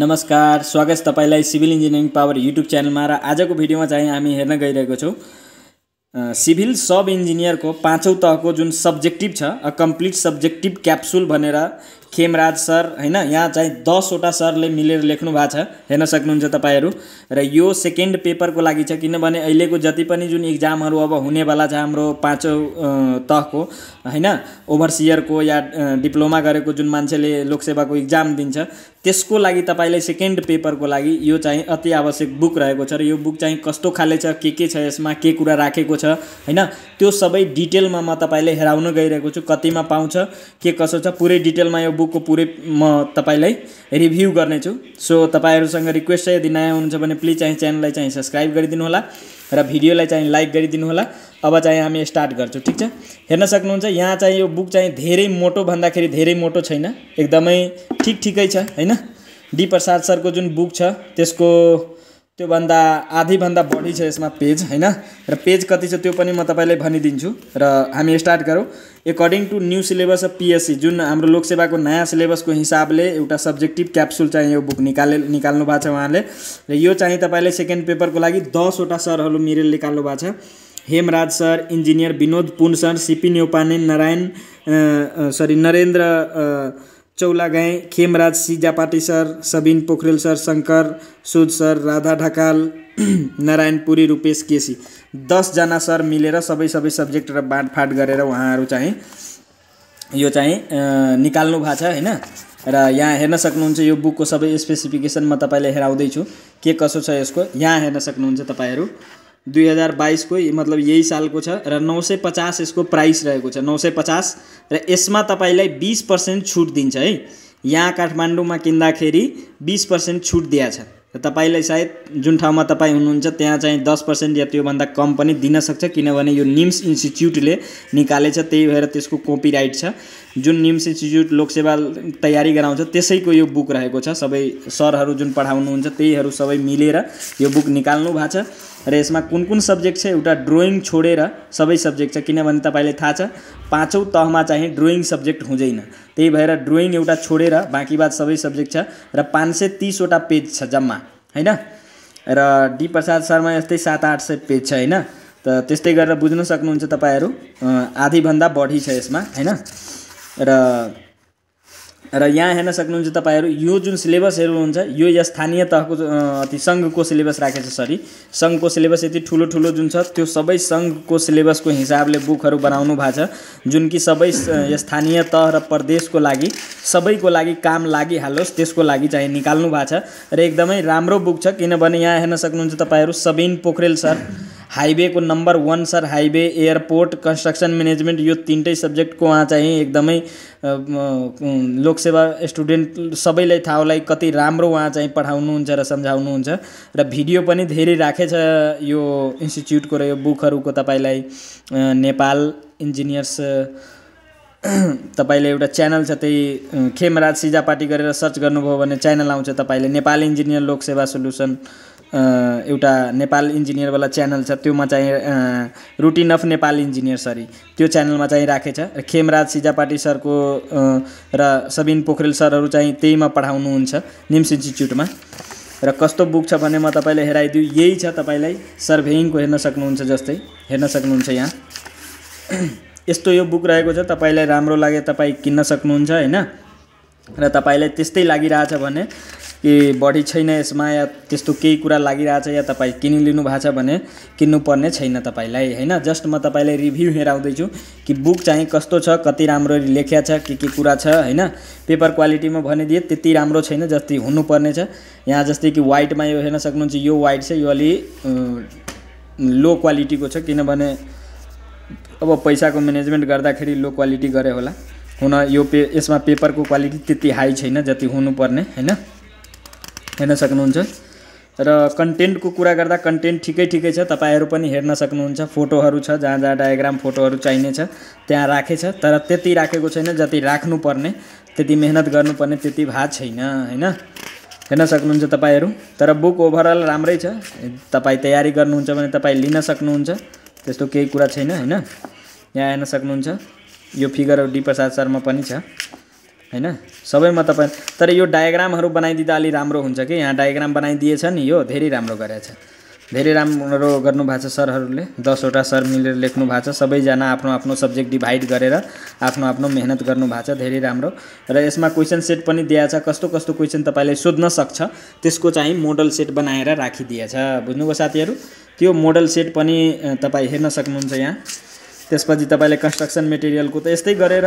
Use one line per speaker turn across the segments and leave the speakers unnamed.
नमस्कार स्वागत छ तपाईँलाई सिभिल इन्जिनियरिङ पावर युट्युब च्यानलमा र आजको भिडियोमा चाहिँ हामी हेर्न गइरहेको छौँ सिभिल सब इन्जिनियरको पाँचौँ तहको जुन सब्जेक्टिभ छ अ कम्प्लिट सब्जेक्टिभ क्याप्सुल भनेर खेमराज सर होइन यहाँ चाहिँ दसवटा सरले मिलेर लेख्नु भएको छ हेर्न सक्नुहुन्छ तपाईँहरू र यो सेकेन्ड पेपरको लागि छ किनभने अहिलेको जति पनि जुन इक्जामहरू अब हुनेवाला छ हाम्रो पाँचौँ तहको होइन ओभरसियरको या डिप्लोमा गरेको जुन मान्छेले लोकसेवाको इक्जाम दिन्छ त्यसको लागि तपाईँले सेकेन्ड पेपरको लागि यो चाहिँ अति आवश्यक बुक रहेको छ र यो बुक चाहिँ कस्तो खाले छ के के छ यसमा के कुरा राखेको छ होइन त्यो सबै डिटेलमा म तपाईँले हेराउन गइरहेको छु कतिमा पाउँछ के कसो छ पुरै डिटेलमा यो बुक बुकको पुरै म तपाईँलाई रिभ्यू गर्नेछु सो तपाईँहरूसँग रिक्वेस्ट छ यदि नयाँ हुनुहुन्छ भने प्लिज चाहिँ च्यानललाई चाहिँ सब्सक्राइब गरिदिनु होला र भिडियोलाई चाहिँ लाइक गरिदिनु होला अब चाहिँ हामी स्टार्ट गर्छौँ ठिक छ हेर्न सक्नुहुन्छ यहाँ चाहिँ यो बुक चाहिँ धेरै मोटो भन्दाखेरि धेरै मोटो छैन एकदमै ठिक ठिकै छ होइन डी प्रसाद सरको जुन बुक छ त्यसको त्योभन्दा आधीभन्दा बढी छ यसमा पेज होइन र पेज कति छ त्यो पनि म तपाईँलाई भनिदिन्छु र हामी स्टार्ट गरौँ according to new syllabus of PSC जुन हाम्रो लोकसेवाको नयाँ सिलेबसको हिसाबले एउटा सब्जेक्टिभ क्याप्सुल चाहिँ यो बुक निकाले निकाल्नु भएको छ उहाँले र यो चाहिँ तपाईँले सेकेन्ड पेपरको लागि दसवटा सरहरू मिरेर निकाल्नु भएको छ Hemraj sir engineer Binod Pun sir C P Neupane Narayan sorry Narendra चौला चौलागाई खेमराज सिजापाटी सर सबिन पोखरेल सर शङ्कर सुज सर राधा ढकाल नारायण पुरी रूपेश केसी दसजना सर मिलेर सबै सबै सब्जेक्ट र बाँडफाँट गरेर उहाँहरू चाहिँ यो चाहिँ निकाल्नु भएको छ होइन र यहाँ हेर्न सक्नुहुन्छ यो बुकको सबै स्पेसिफिकेसन म तपाईँलाई हेराउँदैछु के कसो छ यसको यहाँ हेर्न सक्नुहुन्छ तपाईँहरू दुई हजार बाइसको मतलब यही सालको छ र नौ सय पचास यसको प्राइस रहेको छ नौ सय पचास र यसमा तपाईँलाई बिस पर्सेन्ट छुट दिन्छ है यहाँ काठमाडौँमा किन्दाखेरि बिस पर्सेन्ट छुट दिया छ र तपाईँलाई सायद जुन ठाउँमा तपाईँ हुनुहुन्छ त्यहाँ चाहिँ दस पर्सेन्ट या त्योभन्दा कम पनि दिन सक्छ किनभने यो निम्स इन्स्टिच्युटले निकालेछ त्यही भएर त्यसको कपिराइट छ जुन निम्स इन्स्टिच्युट लोकसेवा तयारी गराउँछ त्यसैको यो बुक रहेको छ सबै सरहरू जुन पढाउनुहुन्छ त्यहीहरू सबै मिलेर यो बुक निकाल्नु भएको छ र यसमा कुन कुन सब्जेक्ट छ एउटा ड्रोइङ छोडेर सबै सब्जेक्ट छ किनभने तपाईँले थाहा छ पाँचौँ तहमा चाहिँ ड्रोइङ सब्जेक्ट हुँदैन त्यही भएर ड्रोइङ एउटा छोडेर बाँकी बाद सबै सब्जेक्ट छ र पाँच सय तिसवटा पेज छ जम्मा होइन र डी प्रसाद शर्मा यस्तै सात आठ सय पेज छ होइन त त्यस्तै गरेर बुझ्न सक्नुहुन्छ तपाईँहरू आधीभन्दा बढी छ यसमा होइन र र यहाँ हेर्न सक्नुहुन्छ तपाईँहरू यो जुन सिलेबसहरू हुन्छ यो स्थानीय तहको अति सङ्घको सिलेबस राखेको छ सरी सङ्घको सिलेबस यति ठुलो ठुलो जुन छ त्यो सबै सङ्घको सिलेबसको हिसाबले बुकहरू बनाउनु भएको छ जुन कि सबै स्थानीय तह र प्रदेशको लागि सबैको लागि काम लागिहालोस् त्यसको लागि चाहिँ निकाल्नु भएको छ र एकदमै राम्रो बुक छ किनभने यहाँ हेर्न सक्नुहुन्छ तपाईँहरू सबिन पोखरेल सर हाइवेको number one sir highway airport construction management यो तिनटै सब्जेक्टको उहाँ चाहिँ एकदमै लोकसेवा स्टुडेन्ट सबैलाई थाहा होला कति राम्रो उहाँ चाहिँ पठाउनुहुन्छ र सम्झाउनुहुन्छ र भिडियो पनि धेरै राखेछ यो इन्स्टिच्युटको र यो बुकहरूको तपाईँलाई नेपाल इन्जिनियर्स तपाईँले एउटा च्यानल छ त्यही खेमराज सिजापाटी गरेर सर्च गर्नुभयो भने च्यानल आउँछ तपाईँले नेपाल इन्जिनियर लोकसेवा सोल्युसन एउटा नेपाल इन्जिनियरवाला च्यानल छ त्योमा चाहिँ routine of Nepal engineer sorry त्यो च्यानलमा चाहिँ राखेछ र खेमराज सिजापाटी सरको र सबिन पोखरेल सरहरू चाहिँ त्यहीमा पढाउनुहुन्छ निम्स इन्स्टिच्युटमा र कस्तो बुक छ भने म तपाईँलाई हेराइदिउँ यही छ तपाईँलाई सर्भेइङको हेर्न सक्नुहुन्छ जस्तै हेर्न सक्नुहुन्छ यहाँ यस्तो यो बुक रहेको छ तपाईँलाई राम्रो लाग्यो तपाईँ किन्न सक्नुहुन्छ होइन र तपाईँलाई त्यस्तै लागिरहेछ भने कि बढी छैन यसमा या त्यस्तो केही कुरा लागिरहेछ या तपाईँ किनिलिनु भएको छ भने किन्नुपर्ने छैन तपाईँलाई होइन जस्ट म तपाईँलाई रिभ्यू हेर आउँदैछु कि बुक चाहिँ कस्तो छ कति राम्रो लेखिया छ के के कुरा छ होइन पेपर क्वालिटीमा भनिदिए त्यति राम्रो छैन जति हुनुपर्ने छ यहाँ जस्तै कि वाइटमा यो हेर्न सक्नुहुन्छ यो वाइट छ यो अलि लो क्वालिटीको छ किनभने अब पैसाको म्यानेजमेन्ट गर्दाखेरि लो क्वालिटी गरे होला हुन यो पे यसमा पेपरको क्वालिटी त्यति हाई छैन जति हुनुपर्ने होइन हेर्न सक्नुहुन्छ र कन्टेन्टको कुरा गर्दा कन्टेन्ट ठिकै ठिकै छ तपाईँहरू पनि हेर्न सक्नुहुन्छ फोटोहरू छ जहाँ जहाँ डायग्राम फोटोहरू चाहिने छ त्यहाँ राखेछ तर त्यति राखेको छैन जति राख्नुपर्ने त्यति मेहनत गर्नुपर्ने त्यति भा छैन होइन हेर्न सक्नुहुन्छ तपाईँहरू तर बुक ओभरअल राम्रै छ तपाईँ तयारी गर्नुहुन्छ भने तपाईँ लिन सक्नुहुन्छ त्यस्तो केही कुरा छैन होइन यहाँ हेर्न सक्नुहुन्छ यो फिगर डिप्रसाद शर्मा पनि छ होइन सबैमा तपाईँ तर यो डायग्रामहरू बनाइदिँदा अलि राम्रो हुन्छ कि यहाँ डायग्राम बनाइदिएछ नि यो धेरै राम्रो गरेछ धेरै राम्रो गर्नुभएको छ सरहरूले दसवटा सर मिलेर लेख्नु भएको छ सबैजना आफ्नो आफ्नो सब्जेक्ट डिभाइड गरेर आफ्नो आफ्नो मेहनत गर्नुभएको छ धेरै राम्रो र यसमा क्वेसन सेट पनि दिएछ कस्तो कस्तो क्वेसन तपाईँले सोध्न सक्छ त्यसको चाहिँ मोडल सेट बनाएर राखिदिएछ बुझ्नुभयो साथीहरू त्यो मोडल सेट पनि तपाईँ हेर्न सक्नुहुन्छ यहाँ त्यसपछि तपाईँले कन्स्ट्रक्सन मेटेरियलको त यस्तै गरेर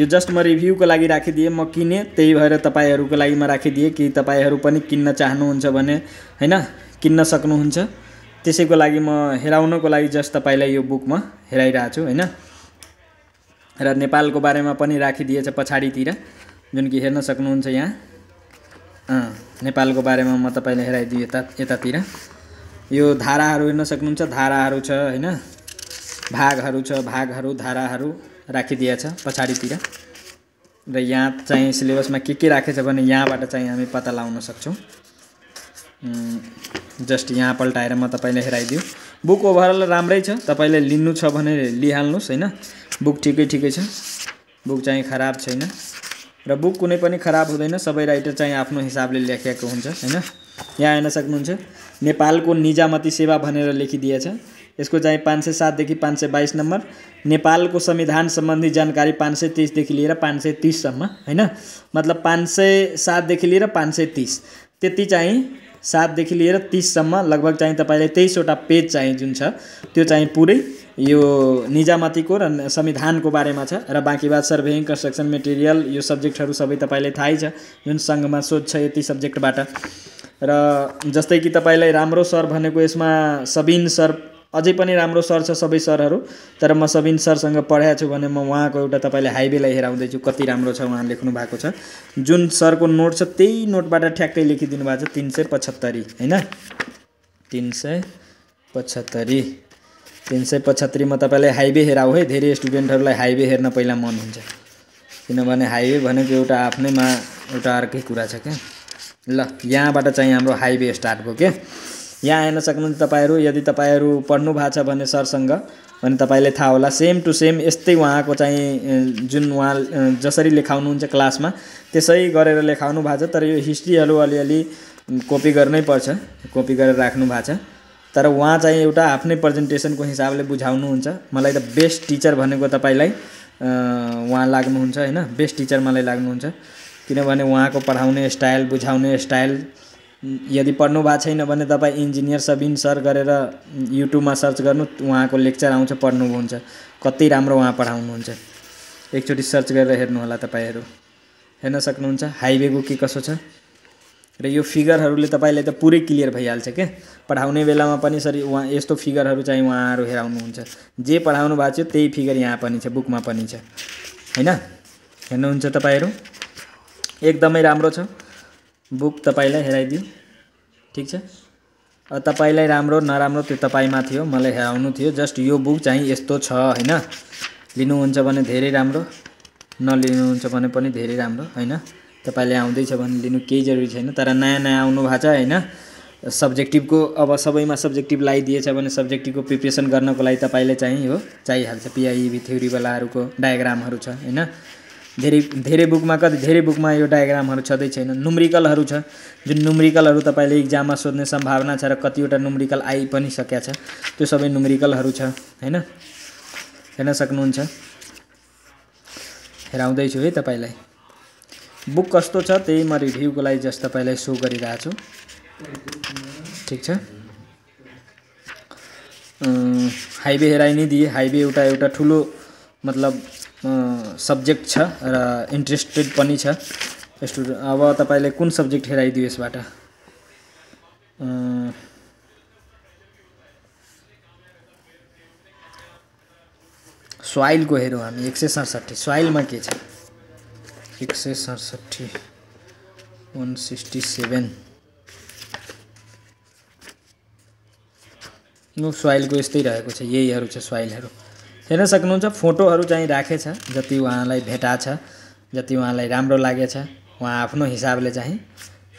यो जस्ट म रिभ्यूको लागि राखिदिएँ म किनेँ त्यही भएर तपाईँहरूको लागि म राखिदिएँ कि तपाईँहरू पनि किन्न चाहनुहुन्छ भने होइन किन्न सक्नुहुन्छ त्यसैको लागि म हेराउनको लागि जस्ट तपाईँलाई यो बुकमा म हेराइरहेको छु होइन र नेपालको बारेमा पनि राखिदिएछ पछाडितिर जुन कि हेर्न सक्नुहुन्छ यहाँ नेपालको बारेमा म तपाईँलाई हेराइदिएँ यता यतातिर यो धाराहरू हेर्न सक्नुहुन्छ धाराहरू छ होइन भागहरू छ भागहरू धाराहरू राखिदिएछ पछाडितिर र यहाँ चाहिँ सिलेबसमा के के राखेछ भने यहाँबाट चाहिँ हामी पत्ता लगाउन सक्छौँ जस्ट यहाँ पल्टाएर म तपाईँले हेराइदिउँ बुक ओभरअल राम्रै छ तपाईँले लिनु छ भने लिइहाल्नुहोस् होइन बुक ठिकै ठिकै छ बुक चाहिँ खराब छैन र बुक कुनै पनि खराब हुँदैन सबै राइटर चाहिँ आफ्नो हिसाबले लेखेको हुन्छ होइन यहाँ हेर्न सक्नुहुन्छ नेपालको निजामती सेवा भनेर लेखिदिएछ यसको चाहिँ पाँच सय सातदेखि पाँच सय बाइस नम्बर नेपालको संविधान सम्बन्धी जानकारी पाँच सय तिसदेखि लिएर पाँच सय तिससम्म होइन मतलब पाँच सय सातदेखि लिएर पाँच सय तिस त्यति चाहिँ सातदेखि लिएर तिससम्म लगभग चाहिँ तपाईँले तेइसवटा पेज चाहिँ जुन छ त्यो चाहिँ पुरै यो निजामतीको र संविधानको बारेमा छ र बाँकी बात सर्भेङ कन्स्ट्रक्सन मेटेरियल यो सब्जेक्टहरू सबै तपाईँलाई थाहै छ जुन सङ्घमा छ यति सब्जेक्टबाट र जस्तै कि तपाईँलाई राम्रो सर भनेको यसमा सबिन सर अझै पनि राम्रो सर छ सबै सरहरू तर म सबिन सरसँग पढाएको छु भने म उहाँको एउटा तपाईँले हाइवेलाई हेराउँदैछु कति राम्रो छ उहाँ लेख्नु भएको छ जुन सरको नोट छ त्यही नोटबाट ठ्याक्कै लेखिदिनु भएको छ तिन सय पचहत्तरी होइन तिन सय पचहत्तरी तिन सय पचहत्तरीमा तपाईँलाई हाइवे हेराऊ है धेरै स्टुडेन्टहरूलाई हाइवे हेर्न पहिला मन हुन्छ किनभने हाइवे भनेको एउटा आफ्नैमा एउटा अर्कै कुरा छ क्या ल यहाँबाट चाहिँ हाम्रो हाइवे स्टार्ट भयो क्या यहाँ आइन सक्नुहुन्छ तपाईँहरू यदि तपाईँहरू पढ्नु भएको छ भने सरसँग अनि तपाईँले थाहा होला सेम टु सेम यस्तै उहाँको चाहिँ जुन उहाँ जसरी लेखाउनुहुन्छ क्लासमा त्यसै गरेर लेखाउनु भएको छ तर यो हिस्ट्रीहरू अलिअलि कपी गर्नै पर्छ कपी गरेर राख्नु भएको छ तर उहाँ चाहिँ एउटा आफ्नै प्रेजेन्टेसनको हिसाबले बुझाउनुहुन्छ मलाई त बेस्ट टिचर भनेको तपाईँलाई उहाँ लाग्नुहुन्छ होइन बेस्ट टिचर मलाई लाग्नुहुन्छ किनभने उहाँको पढाउने स्टाइल बुझाउने स्टाइल यदि पढ्नु भएको छैन भने तपाईँ इन्जिनियर सबिन सर गरेर युट्युबमा सर्च गर्नु उहाँको लेक्चर आउँछ पढ्नुहुन्छ कति राम्रो उहाँ पढाउनुहुन्छ एकचोटि सर्च गरेर हेर्नु होला तपाईँहरू हेर्न सक्नुहुन्छ हाइवेको के कसो छ र यो फिगरहरूले तपाईँलाई त पुरै क्लियर भइहाल्छ क्या पढाउने बेलामा पनि सरी उहाँ यस्तो फिगरहरू चाहिँ उहाँहरू हेराउनुहुन्छ जे पढाउनु भएको थियो त्यही फिगर यहाँ पनि छ बुकमा पनि छ होइन हेर्नुहुन्छ तपाईँहरू एकदमै राम्रो छ बुक तपाईँलाई हेराइदिउँ ठिक छ तपाईँलाई राम्रो नराम्रो त्यो तपाईँमा थियो मलाई हेराउनु थियो जस्ट यो बुक चाहिँ यस्तो छ होइन लिनुहुन्छ भने धेरै राम्रो नलिनुहुन्छ भने पनि धेरै राम्रो होइन तपाईँले आउँदैछ भने लिनु केही जरुरी छैन तर नयाँ नयाँ आउनु भएको छ होइन सब्जेक्टिभको अब सबैमा सब्जेक्टिभ लगाइदिएछ भने सब्जेक्टिभको प्रिपरेसन गर्नको लागि तपाईँले चाहिँ हो चाहिहाल्छ पिआइबी थ्योरीवालाहरूको e, डायग्रामहरू छ होइन धेरै धेरै बुकमा कति धेरै बुकमा यो डायग्रामहरू छँदै छैन नुम्रिकलहरू छ जुन नुम्रिकलहरू तपाईँले इक्जाममा सोध्ने सम्भावना छ र कतिवटा नुम्रिकल आइ पनि सकेका छ त्यो सबै नुम्रिकलहरू छ होइन हेर्न सक्नुहुन्छ हेराउँदैछु है तपाईँलाई बुक कस्तो छ त्यही म रिभ्यूको लागि जस्ट तपाईँलाई सो गरिरहेको छु ठिक छ हाइवे हेराइ नै दिएँ हाइवे एउटा एउटा ठुलो मतलब सब्जेक्ट छ र इन्ट्रेस्टेड पनि छ स्टुडेन्ट अब तपाईँले कुन सब्जेक्ट हेराइदियो यसबाट सोइलको हेरौँ हामी एक सय सडसट्ठी सोइलमा के छ एक सय सडसट्ठी वान सिक्सटी सेभेन स्वाइलको यस्तै रहेको छ यहीहरू छ सोइलहरू हेर्न सक्नुहुन्छ फोटोहरू चाहिँ राखेछ जति उहाँलाई भेटा छ जति उहाँलाई राम्रो लागेछ उहाँ आफ्नो हिसाबले चाहिँ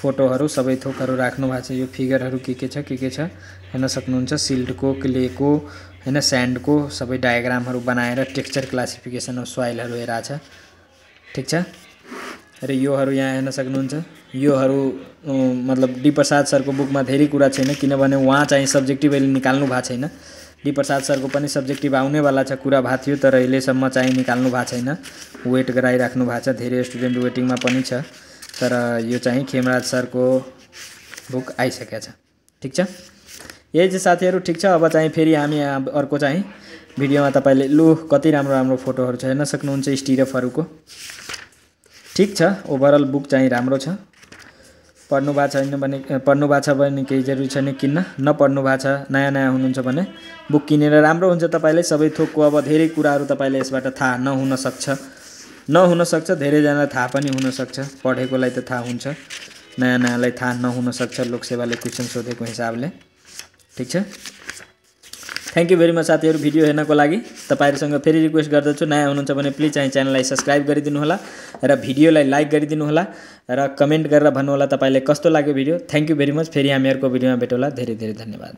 फोटोहरू सबै थोकहरू राख्नु भएको छ यो फिगरहरू के के छ के के छ हेर्न सक्नुहुन्छ सिल्डको क्लेको होइन स्यान्डको सबै डायग्रामहरू बनाएर टेक्चर क्लासिफिकेसन अफ सोइलहरू हेरा छ ठिक छ र योहरू यहाँ हेर्न सक्नुहुन्छ योहरू मतलब डी प्रसाद सरको बुकमा धेरै कुरा छैन किनभने उहाँ चाहिँ सब्जेक्टिभली निकाल्नु भएको छैन डी प्रसाद सरको पनि सब्जेक्टिभ आउनेवाला छ कुरा भएको थियो तर अहिलेसम्म चाहिँ निकाल्नु भएको छैन वेट गराइराख्नु भएको छ धेरै स्टुडेन्ट वेटिङमा पनि छ तर यो चाहिँ खेमराज सरको बुक आइसकेको छ ठिक छ यही चाहिँ साथीहरू ठिक छ अब चाहिँ फेरि हामी अर्को चाहिँ भिडियोमा तपाईँले लु कति राम्रो राम्रो फोटोहरू छ हेर्न सक्नुहुन्छ स्टिरफहरूको ठिक छ ओभरअल बुक चाहिँ राम्रो छ पढ्नु भएको छैन भने पढ्नु भएको छ भने केही जरुरी छैन किन्न नपढ्नु भएको छ नयाँ नयाँ हुनुहुन्छ भने बुक किनेर राम्रो हुन्छ तपाईँले सबै थोकको अब धेरै कुराहरू तपाईँले यसबाट थाहा नहुनसक्छ नहुनसक्छ धेरैजनालाई थाहा पनि हुनसक्छ पढेकोलाई त थाहा हुन्छ नयाँ नयाँलाई थाहा नहुनसक्छ लोकसेवाले क्वेसन सोधेको हिसाबले ठिक छ थ्याङ्क यू भेरी मच साथीहरू भिडियो हेर्नको लागि तपाईँहरूसँग फेरि रिक्वेस्ट गर्दछु नयाँ हुनुहुन्छ भने प्लिज चाहिँ च्यानललाई सब्सक्राइब गरिदिनु होला र भिडियोलाई लाइक गरिदिनु होला र कमेन्ट गरेर भन्नुहोला तपाईँलाई कस्तो लाग्यो video thank you very much फेरि हामीहरूको भिडियोमा भेटौँला धेरै धेरै धन्यवाद